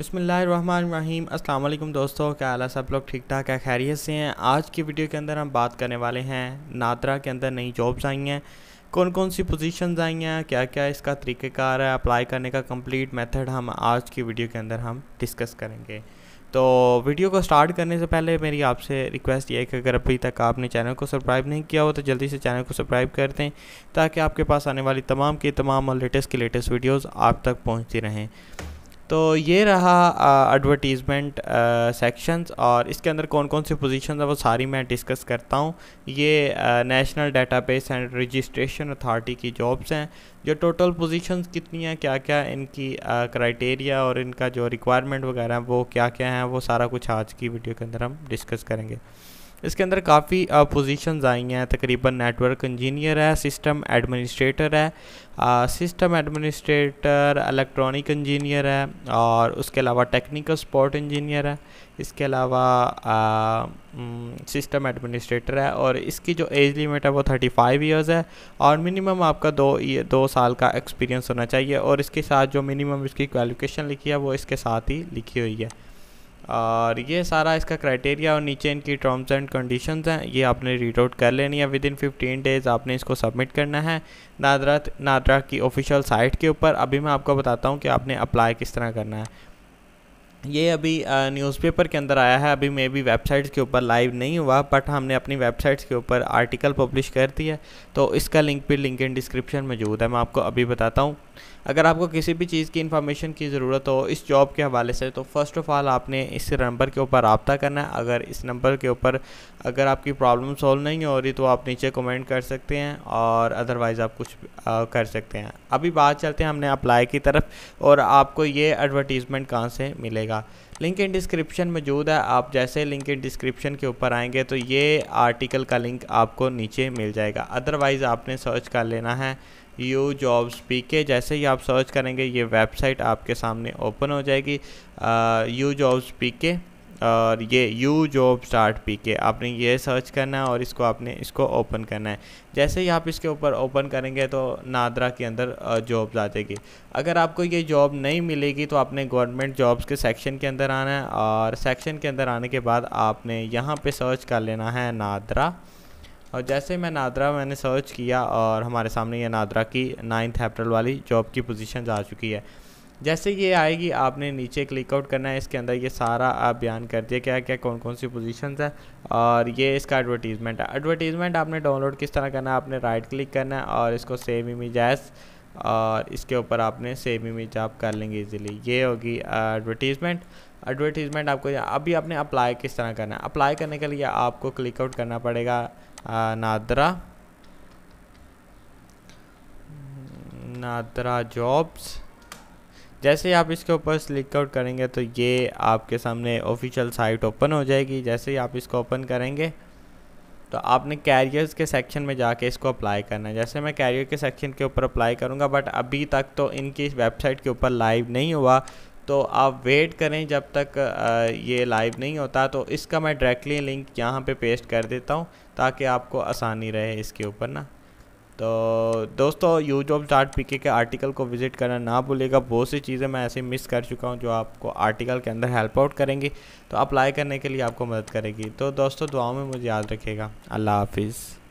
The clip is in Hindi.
बसमीम अल्लाम दोस्तों क्या हाल है सब लोग ठीक ठाक है खैरियत से हैं आज की वीडियो के अंदर हम बात करने वाले हैं नादरा के अंदर नई जॉब्स आई हैं कौन कौन सी पोजीशंस आई हैं क्या क्या इसका तरीक़ेकार है अप्लाई करने का कंप्लीट मेथड हम आज की वीडियो के अंदर हम डिस्कस करेंगे तो वीडियो को स्टार्ट करने से पहले मेरी आपसे रिक्वेस्ट ये है कि अगर अभी तक आपने चैनल को सब्सक्राइब नहीं किया हो तो जल्दी से चैनल को सब्सक्राइब कर दें ताकि आपके पास आने वाली तमाम की तमाम और लेटेस्ट की लेटेस्ट वीडियोज़ आप तक पहुँचती रहें तो ये रहा एडवर्टीज़मेंट सेक्शंस और इसके अंदर कौन कौन सी पोजीशन है वो सारी मैं डिस्कस करता हूँ ये National Database and Registration Authority की जॉब्स हैं जो टोटल पोजीशंस कितनी हैं क्या क्या इनकी क्राइटेरिया और इनका जो रिक्वायरमेंट वगैरह वो क्या क्या हैं वो सारा कुछ आज की वीडियो के अंदर हम डिस्कस करेंगे इसके अंदर काफ़ी पोजीशंस आई हैं तकरीबन नेटवर्क इंजीनियर है सिस्टम एडमिनिस्ट्रेटर है सिस्टम एडमिनिस्ट्रेटर इलेक्ट्रॉनिक इंजीनियर है और उसके अलावा टेक्निकल सपोर्ट इंजीनियर है इसके अलावा सिस्टम एडमिनिस्ट्रेटर है और इसकी जो एज लिमिट है वो थर्टी फाइव ईयर्स है और मिनिमम आपका दो दो साल का एक्सपीरियंस होना चाहिए और इसके साथ जो मिनिमम इसकी क्वालिफिकेशन लिखी है वो इसके साथ ही लिखी हुई है और ये सारा इसका क्राइटेरिया और नीचे इनकी टर्म्स एंड कंडीशंस हैं ये आपने रीड आउट कर लेनी है विद इन फिफ्टीन डेज़ आपने इसको सबमिट करना है नादरा नादरा की ऑफिशियल साइट के ऊपर अभी मैं आपको बताता हूँ कि आपने अप्लाई किस तरह करना है ये अभी न्यूज़पेपर के अंदर आया है अभी मे बी वेबसाइट्स के ऊपर लाइव नहीं हुआ बट हमने अपनी वेबसाइट्स के ऊपर आर्टिकल पब्लिश कर दिया तो इसका लिंक भी लिंक इन डिस्क्रिप्शन मौजूद है मैं आपको अभी बताता हूँ अगर आपको किसी भी चीज़ की इन्फॉर्मेशन की ज़रूरत हो इस जॉब के हवाले से तो फ़र्स्ट ऑफ़ ऑल आपने इस नंबर के ऊपर रबता करना है अगर इस नंबर के ऊपर अगर आपकी प्रॉब्लम सॉल्व नहीं हो रही तो आप नीचे कमेंट कर सकते हैं और अदरवाइज़ आप कुछ आ, कर सकते हैं अभी बात चलते हैं हमने अप्लाई की तरफ और आपको ये एडवर्टीज़मेंट कहाँ से मिलेगा लिंक इन डिस्क्रिप्शन मौजूद है आप जैसे लिंक इन डिस्क्रिप्शन के ऊपर आएंगे तो ये आर्टिकल का लिंक आपको नीचे मिल जाएगा अदरवाइज़ आपने सर्च कर लेना है यू जॉब्स पी के जैसे ही आप सर्च करेंगे ये वेबसाइट आपके सामने ओपन हो जाएगी यू जॉब्स पी के और ये यू जॉब स्टार्ट पी के आपने ये सर्च करना है और इसको आपने इसको ओपन करना है जैसे ही आप इसके ऊपर ओपन करेंगे तो नादरा के अंदर जॉब्स आ जाएगी अगर आपको ये जॉब नहीं मिलेगी तो आपने गवर्नमेंट जॉब्स के सेक्शन के अंदर आना है और सेक्शन के अंदर आने के बाद आपने यहाँ पे सर्च कर लेना है नादरा और जैसे मैं नादरा मैंने सर्च किया और हमारे सामने ये नादरा की नाइन्थ अप्रैल वाली जॉब की पोजीशन आ चुकी है जैसे ये आएगी आपने नीचे क्लिक आउट करना है इसके अंदर ये सारा आप बयान कर दिया क्या क्या कौन कौन सी पोजीशन है और ये इसका एडवर्टीज़मेंट है एडवर्टीज़मेंट आपने डाउनलोड किस तरह करना है आपने राइट क्लिक करना है और इसको सेव इमेज एज़ और इसके ऊपर आपने सेम इमेज आप कर लेंगे इजीली ये होगी एडवर्टीज़मेंट एडवर्टीज़मेंट आपको अभी आपने अप्लाई किस तरह करना है अप्लाई करने के लिए आपको क्लिक आउट करना पड़ेगा नादरा नादरा जॉब्स जैसे ही आप इसके ऊपर क्लिक आउट करेंगे तो ये आपके सामने ऑफिशियल साइट ओपन हो जाएगी जैसे ही आप इसको ओपन करेंगे तो आपने कैरियर्स के सेक्शन में जाके इसको अप्लाई करना है जैसे मैं कैरियर के सेक्शन के ऊपर अप्लाई करूँगा बट अभी तक तो इनकी इस वेबसाइट के ऊपर लाइव नहीं हुआ तो आप वेट करें जब तक ये लाइव नहीं होता तो इसका मैं डायरेक्टली लिंक यहाँ पे पेस्ट कर देता हूँ ताकि आपको आसानी रहे इसके ऊपर ना तो दोस्तों यू जॉब स्टार्ट पीके के आर्टिकल को विज़िट करना ना भूलेगा बहुत सी चीज़ें मैं ऐसे मिस कर चुका हूँ जो आपको आर्टिकल के अंदर हेल्प आउट करेंगी तो अप्लाई करने के लिए आपको मदद करेगी तो दोस्तों दुआओं में मुझे याद रखेगा अल्लाह हाफिज़